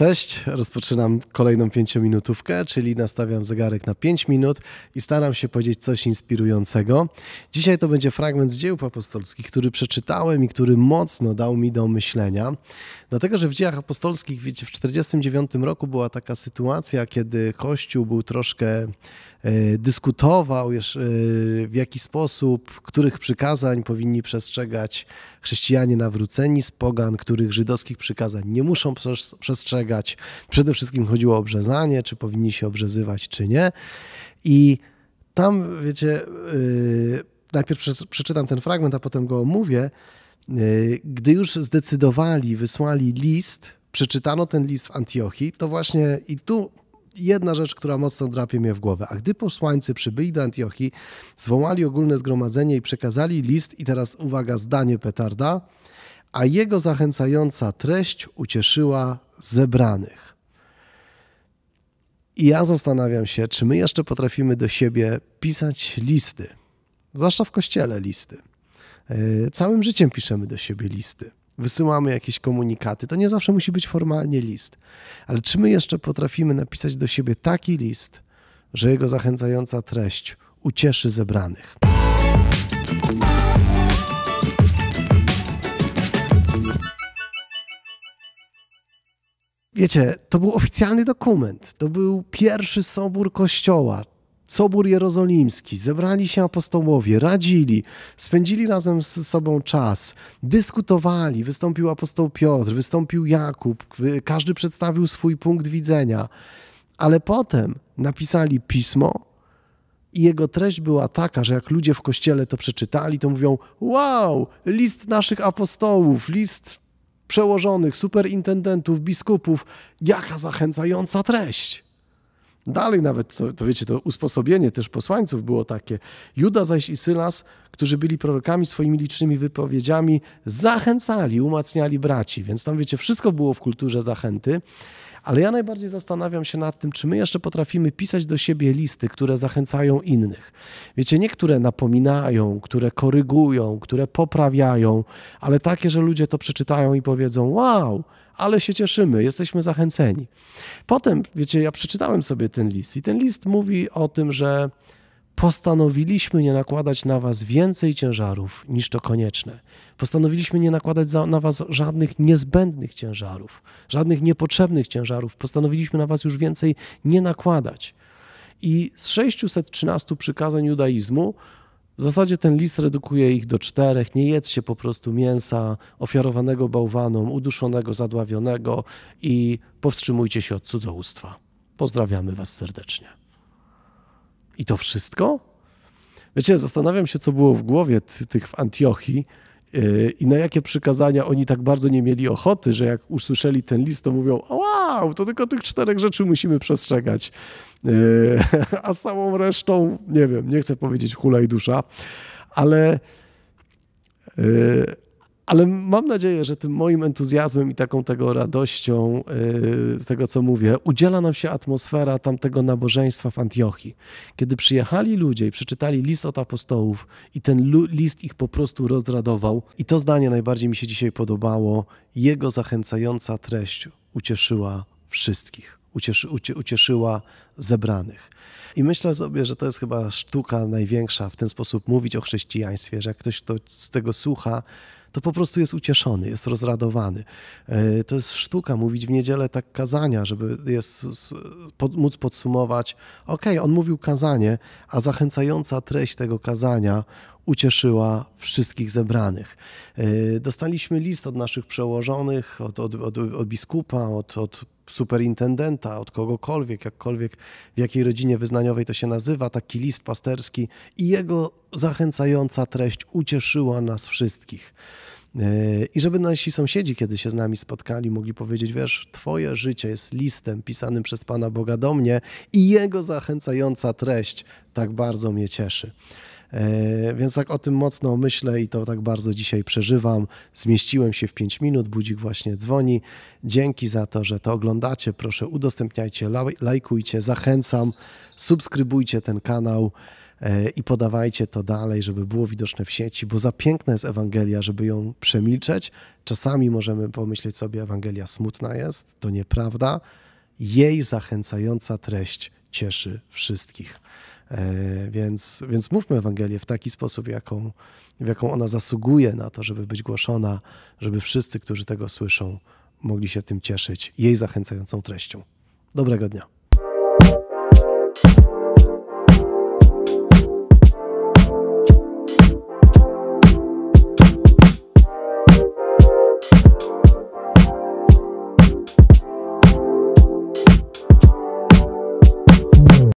Cześć, rozpoczynam kolejną pięciominutówkę, czyli nastawiam zegarek na 5 minut i staram się powiedzieć coś inspirującego. Dzisiaj to będzie fragment z dziejów apostolskich, który przeczytałem i który mocno dał mi do myślenia. Dlatego, że w dziejach apostolskich, wiecie, w 49 roku była taka sytuacja, kiedy Kościół był troszkę E, dyskutował już e, w jaki sposób, których przykazań powinni przestrzegać chrześcijanie nawróceni z pogan, których żydowskich przykazań nie muszą przestrzegać. Przede wszystkim chodziło o obrzezanie, czy powinni się obrzezywać, czy nie. I tam, wiecie, e, najpierw przeczytam ten fragment, a potem go omówię. Gdy już zdecydowali, wysłali list, przeczytano ten list w Antiochii, to właśnie i tu jedna rzecz, która mocno drapie mnie w głowę. A gdy posłańcy przybyli do Antiochii, zwołali ogólne zgromadzenie i przekazali list, i teraz uwaga, zdanie petarda, a jego zachęcająca treść ucieszyła zebranych. I ja zastanawiam się, czy my jeszcze potrafimy do siebie pisać listy, zwłaszcza w kościele listy. E, całym życiem piszemy do siebie listy wysyłamy jakieś komunikaty. To nie zawsze musi być formalnie list, ale czy my jeszcze potrafimy napisać do siebie taki list, że jego zachęcająca treść ucieszy zebranych? Wiecie, to był oficjalny dokument, to był pierwszy sobór kościoła, Sobór Jerozolimski, zebrali się apostołowie, radzili, spędzili razem z sobą czas, dyskutowali, wystąpił apostoł Piotr, wystąpił Jakub, każdy przedstawił swój punkt widzenia, ale potem napisali pismo, i jego treść była taka, że jak ludzie w kościele to przeczytali, to mówią: Wow, list naszych apostołów, list przełożonych, superintendentów, biskupów, jaka zachęcająca treść. Dalej nawet, to, to wiecie, to usposobienie też posłańców było takie. Juda zaś i Sylas, którzy byli prorokami swoimi licznymi wypowiedziami, zachęcali, umacniali braci. Więc tam, wiecie, wszystko było w kulturze zachęty. Ale ja najbardziej zastanawiam się nad tym, czy my jeszcze potrafimy pisać do siebie listy, które zachęcają innych. Wiecie, niektóre napominają, które korygują, które poprawiają, ale takie, że ludzie to przeczytają i powiedzą: Wow, ale się cieszymy, jesteśmy zachęceni. Potem, wiecie, ja przeczytałem sobie ten list i ten list mówi o tym, że postanowiliśmy nie nakładać na Was więcej ciężarów niż to konieczne. Postanowiliśmy nie nakładać na Was żadnych niezbędnych ciężarów, żadnych niepotrzebnych ciężarów. Postanowiliśmy na Was już więcej nie nakładać. I z 613 przykazań judaizmu w zasadzie ten list redukuje ich do czterech. Nie jedzcie po prostu mięsa ofiarowanego bałwanom, uduszonego, zadławionego i powstrzymujcie się od cudzołóstwa. Pozdrawiamy Was serdecznie. I to wszystko? Wiecie, zastanawiam się, co było w głowie tych w Antiochii yy, i na jakie przykazania oni tak bardzo nie mieli ochoty, że jak usłyszeli ten list, to mówią: Wow, to tylko tych czterech rzeczy musimy przestrzegać. Yy, a całą resztą, nie wiem, nie chcę powiedzieć hula i dusza, ale. Yy, ale mam nadzieję, że tym moim entuzjazmem i taką tego radością y, z tego, co mówię, udziela nam się atmosfera tamtego nabożeństwa w Antiochii. Kiedy przyjechali ludzie i przeczytali list od apostołów i ten list ich po prostu rozradował. I to zdanie najbardziej mi się dzisiaj podobało. Jego zachęcająca treść ucieszyła wszystkich, ucieszy, ucie, ucieszyła zebranych. I myślę sobie, że to jest chyba sztuka największa w ten sposób mówić o chrześcijaństwie, że jak ktoś to z tego słucha, to po prostu jest ucieszony, jest rozradowany. E, to jest sztuka mówić w niedzielę tak kazania, żeby jest, pod, móc podsumować, ok, on mówił kazanie, a zachęcająca treść tego kazania ucieszyła wszystkich zebranych. E, dostaliśmy list od naszych przełożonych, od, od, od, od biskupa, od, od superintendenta, od kogokolwiek, jakkolwiek w jakiej rodzinie wyznaniowej to się nazywa, taki list pasterski i jego zachęcająca treść ucieszyła nas wszystkich. E, I żeby nasi sąsiedzi, kiedy się z nami spotkali, mogli powiedzieć: Wiesz, Twoje życie jest listem pisanym przez Pana Boga do mnie i Jego zachęcająca treść tak bardzo mnie cieszy. E, więc tak o tym mocno myślę i to tak bardzo dzisiaj przeżywam. Zmieściłem się w 5 minut, budzik właśnie dzwoni. Dzięki za to, że to oglądacie. Proszę udostępniajcie, lajkujcie, zachęcam, subskrybujcie ten kanał. E, i podawajcie to dalej, żeby było widoczne w sieci, bo za piękna jest Ewangelia, żeby ją przemilczeć. Czasami możemy pomyśleć sobie, Ewangelia smutna jest, to nieprawda. Jej zachęcająca treść cieszy wszystkich. E, więc, więc mówmy Ewangelię w taki sposób, jaką, w jaką ona zasługuje na to, żeby być głoszona, żeby wszyscy, którzy tego słyszą, mogli się tym cieszyć, jej zachęcającą treścią. Dobrego dnia.